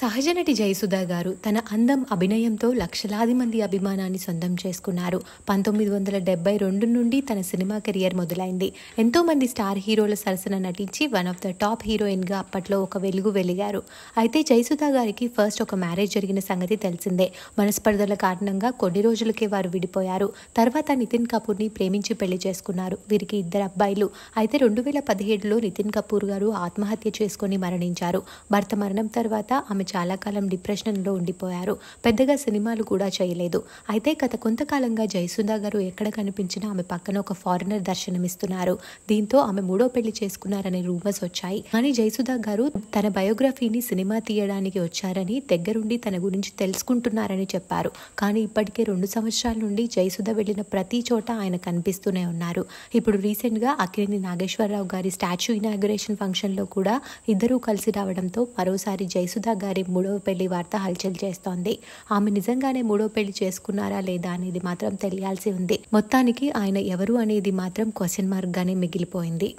సహజ నటి జయసుధ గారు తన అందం అభినయంతో లక్షలాది మంది అభిమానాన్ని సొంతం చేసుకున్నారు పంతొమ్మిది వందల డెబ్బై రెండు నుండి తన సినిమా కెరియర్ మొదలైంది ఎంతోమంది స్టార్ హీరోల సరసన నటించి వన్ ఆఫ్ ద టాప్ హీరోయిన్గా అప్పట్లో ఒక వెలుగు వెలిగారు అయితే జయసుధా గారికి ఫస్ట్ ఒక మ్యారేజ్ జరిగిన సంగతి తెలిసిందే మనస్పర్ధల కారణంగా కొన్ని రోజులకే వారు విడిపోయారు తర్వాత నితిన్ కపూర్ని ప్రేమించి పెళ్లి చేసుకున్నారు వీరికి ఇద్దరు అబ్బాయిలు అయితే రెండు వేల పదిహేడులో నితిన్ కపూర్ గారు ఆత్మహత్య చేసుకుని మరణించారు భర్త మరణం తర్వాత ఆమె చాలా కాలం డిప్రెషన్లో ఉండిపోయారు పెద్దగా సినిమాలు కూడా చేయలేదు అయితే గత కొంతకాలంగా జయసుందా గారు ఎక్కడ కనిపించినా ఆమె పక్కన ఒక ఫారినర్ దర్శనమిస్తున్నారు దీంతో ఆమె మూడో పెళ్లి చేసుకున్నారనే రూమర్స్ వచ్చాయి కానీ జయసుధా గారు తన బయోగ్రఫీని సినిమా తీయడానికి వచ్చారని దగ్గరుండి తన గురించి తెలుసుకుంటున్నారని చెప్పారు కానీ ఇప్పటికే రెండు సంవత్సరాల నుండి జయసుధ వెళ్లిన ప్రతి చోట ఆయన కనిపిస్తూనే ఉన్నారు ఇప్పుడు రీసెంట్ గా అక్కిరిని నాగేశ్వరరావు గారి స్టాచ్యూ ఇనాగ్రేషన్ లో కూడా ఇద్దరూ కలిసి రావడంతో మరోసారి జయసుధా గారి మరి మూడవ పెళ్లి వార్త హల్చల్ చేస్తోంది ఆమె నిజంగానే మూడో పెళ్లి చేసుకున్నారా లేదా అనేది మాత్రం తెలియాల్సి ఉంది మొత్తానికి ఆయన ఎవరు అనేది మాత్రం క్వశ్చన్ మార్క్ గానే మిగిలిపోయింది